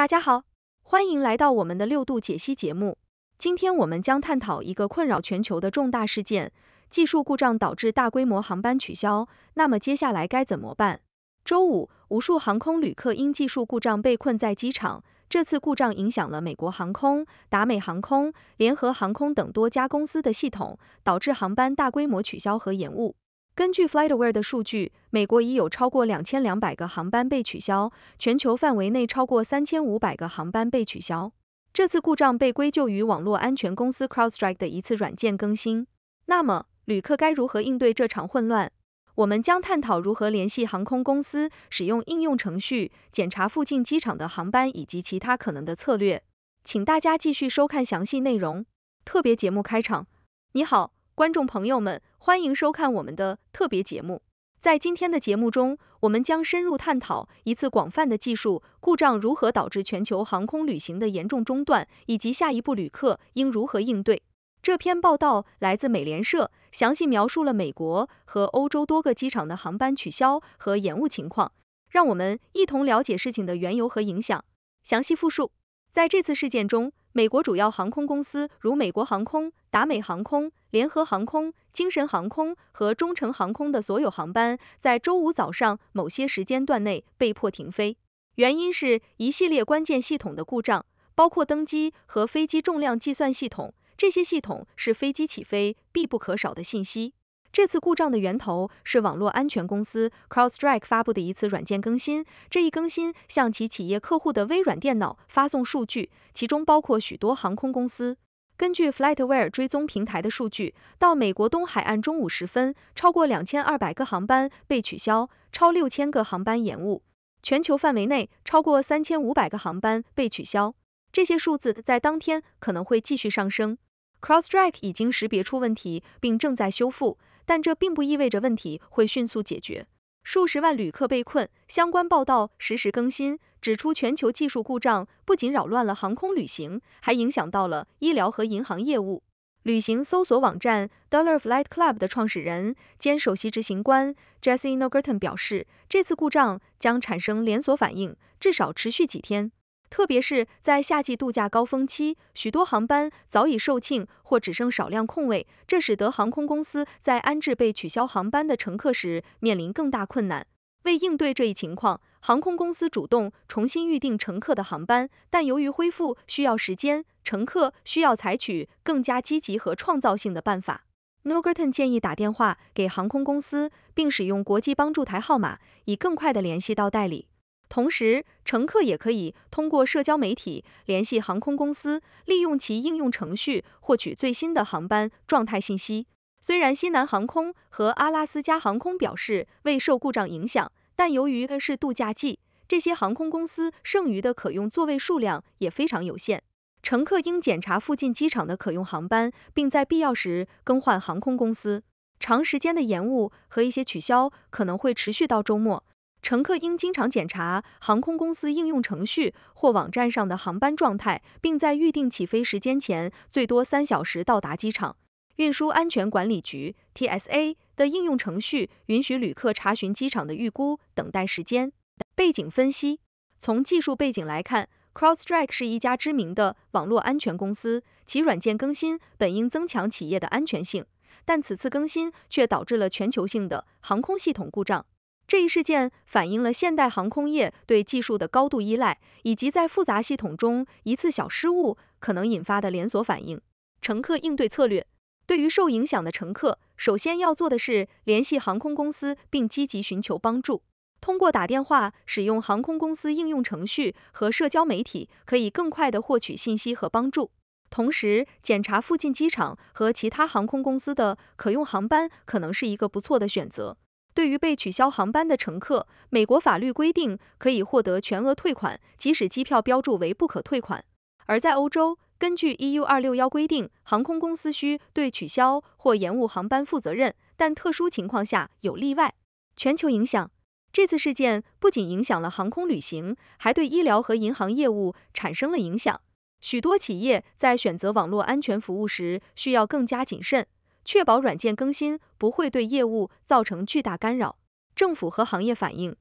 大家好，欢迎来到我们的六度解析节目。今天我们将探讨一个困扰全球的重大事件：技术故障导致大规模航班取消。那么接下来该怎么办？周五，无数航空旅客因技术故障被困在机场。这次故障影响了美国航空、达美航空、联合航空等多家公司的系统，导致航班大规模取消和延误。根据 FlightAware 的数据，美国已有超过两千两百个航班被取消，全球范围内超过三千五百个航班被取消。这次故障被归咎于网络安全公司 CrowdStrike 的一次软件更新。那么，旅客该如何应对这场混乱？我们将探讨如何联系航空公司、使用应用程序、检查附近机场的航班以及其他可能的策略。请大家继续收看详细内容。特别节目开场，你好。观众朋友们，欢迎收看我们的特别节目。在今天的节目中，我们将深入探讨一次广泛的技术故障如何导致全球航空旅行的严重中断，以及下一步旅客应如何应对。这篇报道来自美联社，详细描述了美国和欧洲多个机场的航班取消和延误情况。让我们一同了解事情的缘由和影响。详细复述。在这次事件中，美国主要航空公司如美国航空、达美航空、联合航空、精神航空和中程航空的所有航班，在周五早上某些时间段内被迫停飞，原因是一系列关键系统的故障，包括登机和飞机重量计算系统，这些系统是飞机起飞必不可少的信息。这次故障的源头是网络安全公司 CrowdStrike 发布的一次软件更新。这一更新向其企业客户的微软电脑发送数据，其中包括许多航空公司。根据 FlightAware 追踪平台的数据，到美国东海岸中午时分，超过两千二百个航班被取消，超六千个航班延误。全球范围内，超过三千五百个航班被取消。这些数字在当天可能会继续上升。CrowdStrike 已经识别出问题，并正在修复。但这并不意味着问题会迅速解决。数十万旅客被困，相关报道实时更新，指出全球技术故障不仅扰乱了航空旅行，还影响到了医疗和银行业务。旅行搜索网站 Dollar Flight Club 的创始人兼首席执行官 Jesse Nogarten 表示，这次故障将产生连锁反应，至少持续几天。特别是在夏季度假高峰期，许多航班早已售罄或只剩少量空位，这使得航空公司在安置被取消航班的乘客时面临更大困难。为应对这一情况，航空公司主动重新预订乘客的航班，但由于恢复需要时间，乘客需要采取更加积极和创造性的办法。n o g a r t e n 建议打电话给航空公司，并使用国际帮助台号码，以更快的联系到代理。同时，乘客也可以通过社交媒体联系航空公司，利用其应用程序获取最新的航班状态信息。虽然西南航空和阿拉斯加航空表示未受故障影响，但由于是度假季，这些航空公司剩余的可用座位数量也非常有限。乘客应检查附近机场的可用航班，并在必要时更换航空公司。长时间的延误和一些取消可能会持续到周末。乘客应经常检查航空公司应用程序或网站上的航班状态，并在预定起飞时间前最多三小时到达机场。运输安全管理局 （TSA） 的应用程序允许旅客查询机场的预估等待时间。背景分析：从技术背景来看，Crowdstrike 是一家知名的网络安全公司，其软件更新本应增强企业的安全性，但此次更新却导致了全球性的航空系统故障。这一事件反映了现代航空业对技术的高度依赖，以及在复杂系统中一次小失误可能引发的连锁反应。乘客应对策略：对于受影响的乘客，首先要做的是联系航空公司并积极寻求帮助。通过打电话、使用航空公司应用程序和社交媒体，可以更快的获取信息和帮助。同时，检查附近机场和其他航空公司的可用航班，可能是一个不错的选择。对于被取消航班的乘客，美国法律规定可以获得全额退款，即使机票标注为不可退款。而在欧洲，根据 EU 二六幺规定，航空公司需对取消或延误航班负责任，但特殊情况下有例外。全球影响，这次事件不仅影响了航空旅行，还对医疗和银行业务产生了影响。许多企业在选择网络安全服务时需要更加谨慎。确保软件更新不会对业务造成巨大干扰。政府和行业反应，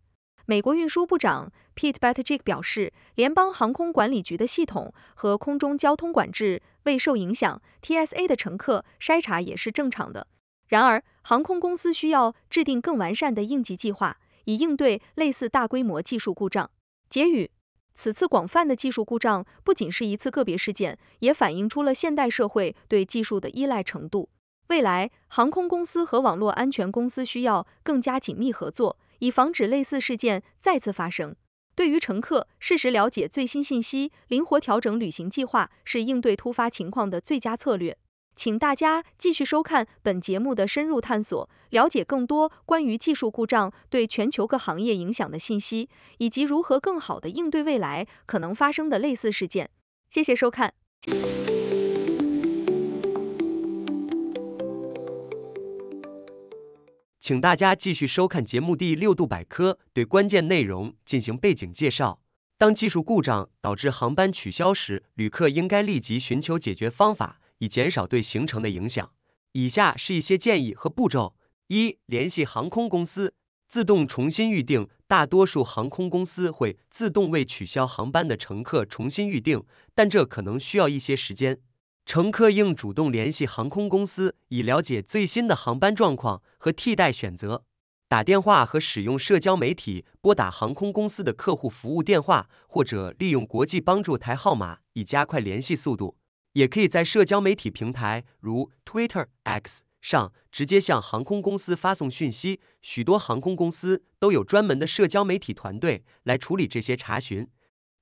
美国运输部长 Pete Buttigieg 表示，联邦航空管理局的系统和空中交通管制未受影响，TSA 的乘客筛查也是正常的。然而，航空公司需要制定更完善的应急计划，以应对类似大规模技术故障。结语：此次广泛的技术故障不仅是一次个别事件，也反映出了现代社会对技术的依赖程度。未来，航空公司和网络安全公司需要更加紧密合作，以防止类似事件再次发生。对于乘客，适时了解最新信息，灵活调整旅行计划，是应对突发情况的最佳策略。请大家继续收看本节目的深入探索，了解更多关于技术故障对全球各行业影响的信息，以及如何更好地应对未来可能发生的类似事件。谢谢收看。请大家继续收看节目第六度百科，对关键内容进行背景介绍。当技术故障导致航班取消时，旅客应该立即寻求解决方法，以减少对行程的影响。以下是一些建议和步骤：一、联系航空公司，自动重新预订。大多数航空公司会自动为取消航班的乘客重新预订，但这可能需要一些时间。乘客应主动联系航空公司，以了解最新的航班状况和替代选择。打电话和使用社交媒体拨打航空公司的客户服务电话，或者利用国际帮助台号码，以加快联系速度。也可以在社交媒体平台如 Twitter X 上直接向航空公司发送讯息。许多航空公司都有专门的社交媒体团队来处理这些查询。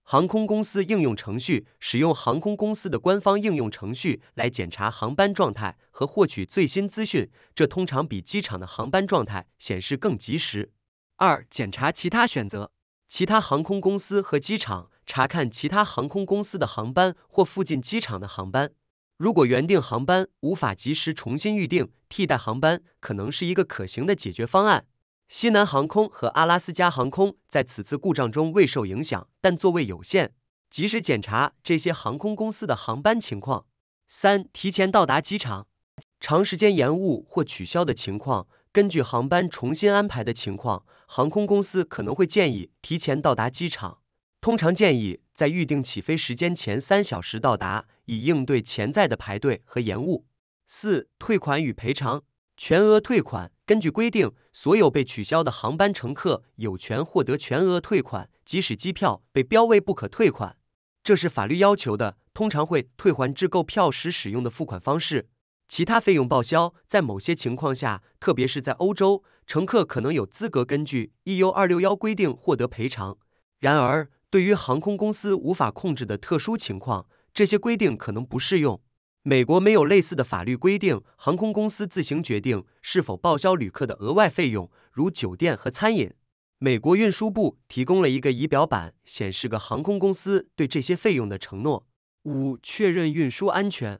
航空公司应用程序使用航空公司的官方应用程序来检查航班状态和获取最新资讯，这通常比机场的航班状态显示更及时。二、检查其他选择，其他航空公司和机场，查看其他航空公司的航班或附近机场的航班。如果原定航班无法及时重新预定，替代航班可能是一个可行的解决方案。西南航空和阿拉斯加航空在此次故障中未受影响，但座位有限。及时检查这些航空公司的航班情况。三、提前到达机场。长时间延误或取消的情况，根据航班重新安排的情况，航空公司可能会建议提前到达机场。通常建议在预定起飞时间前三小时到达，以应对潜在的排队和延误。四、退款与赔偿。全额退款。根据规定，所有被取消的航班乘客有权获得全额退款，即使机票被标为不可退款。这是法律要求的，通常会退还至购票时使用的付款方式。其他费用报销，在某些情况下，特别是在欧洲，乘客可能有资格根据 EU 二六幺规定获得赔偿。然而，对于航空公司无法控制的特殊情况，这些规定可能不适用。美国没有类似的法律规定，航空公司自行决定是否报销旅客的额外费用，如酒店和餐饮。美国运输部提供了一个仪表板，显示个航空公司对这些费用的承诺。五、确认运输安全，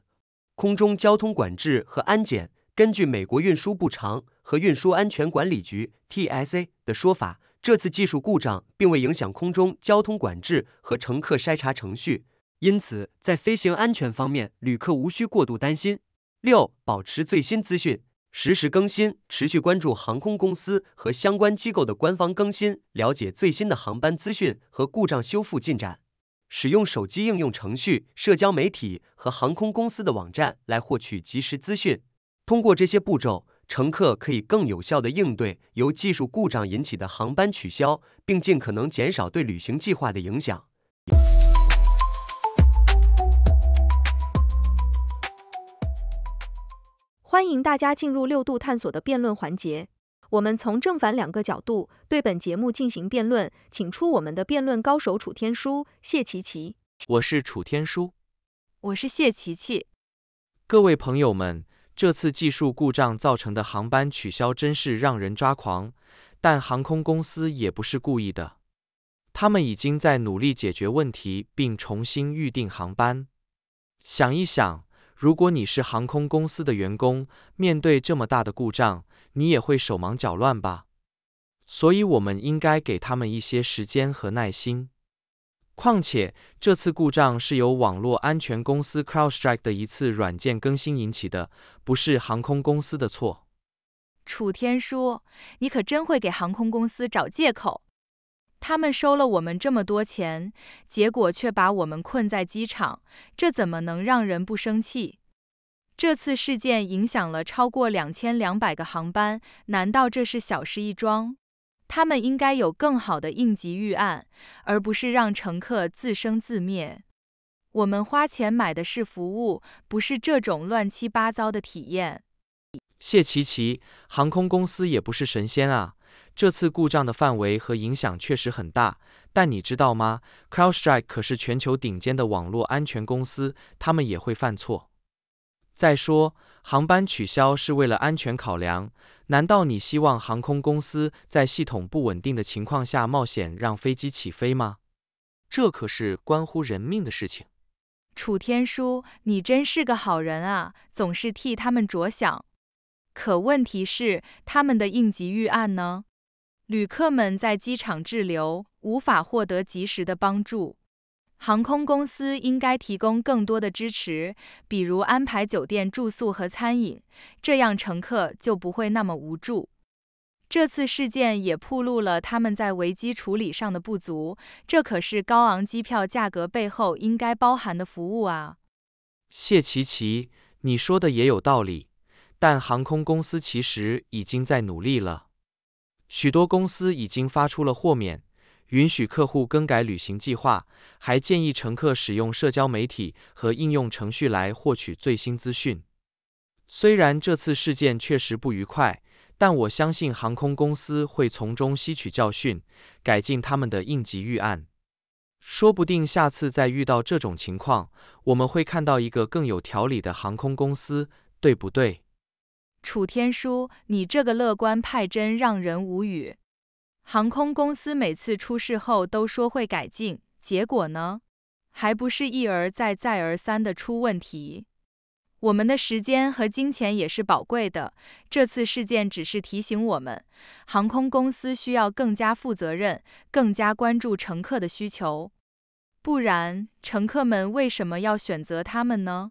空中交通管制和安检。根据美国运输部长和运输安全管理局 （TSA） 的说法，这次技术故障并未影响空中交通管制和乘客筛查程序。因此，在飞行安全方面，旅客无需过度担心。六、保持最新资讯，实时更新，持续关注航空公司和相关机构的官方更新，了解最新的航班资讯和故障修复进展。使用手机应用程序、社交媒体和航空公司的网站来获取及时资讯。通过这些步骤，乘客可以更有效地应对由技术故障引起的航班取消，并尽可能减少对旅行计划的影响。欢迎大家进入六度探索的辩论环节，我们从正反两个角度对本节目进行辩论，请出我们的辩论高手楚天舒、谢琪琪。我是楚天舒，我是谢琪琪。各位朋友们，这次技术故障造成的航班取消真是让人抓狂，但航空公司也不是故意的，他们已经在努力解决问题并重新预定航班。想一想。如果你是航空公司的员工，面对这么大的故障，你也会手忙脚乱吧？所以，我们应该给他们一些时间和耐心。况且，这次故障是由网络安全公司 CrowdStrike 的一次软件更新引起的，不是航空公司的错。楚天舒，你可真会给航空公司找借口。他们收了我们这么多钱，结果却把我们困在机场，这怎么能让人不生气？这次事件影响了超过两千两百个航班，难道这是小事一桩？他们应该有更好的应急预案，而不是让乘客自生自灭。我们花钱买的是服务，不是这种乱七八糟的体验。谢奇奇，航空公司也不是神仙啊。这次故障的范围和影响确实很大，但你知道吗？CrowStrike 可是全球顶尖的网络安全公司，他们也会犯错。再说，航班取消是为了安全考量，难道你希望航空公司在系统不稳定的情况下冒险让飞机起飞吗？这可是关乎人命的事情。楚天舒，你真是个好人啊，总是替他们着想。可问题是，他们的应急预案呢？旅客们在机场滞留，无法获得及时的帮助。航空公司应该提供更多的支持，比如安排酒店住宿和餐饮，这样乘客就不会那么无助。这次事件也暴露了他们在危机处理上的不足，这可是高昂机票价格背后应该包含的服务啊！谢琪琪，你说的也有道理，但航空公司其实已经在努力了。许多公司已经发出了豁免，允许客户更改旅行计划，还建议乘客使用社交媒体和应用程序来获取最新资讯。虽然这次事件确实不愉快，但我相信航空公司会从中吸取教训，改进他们的应急预案。说不定下次再遇到这种情况，我们会看到一个更有条理的航空公司，对不对？楚天舒，你这个乐观派真让人无语。航空公司每次出事后都说会改进，结果呢？还不是一而再、再而三的出问题。我们的时间和金钱也是宝贵的，这次事件只是提醒我们，航空公司需要更加负责任，更加关注乘客的需求，不然乘客们为什么要选择他们呢？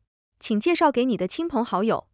请介绍给你的亲朋好友。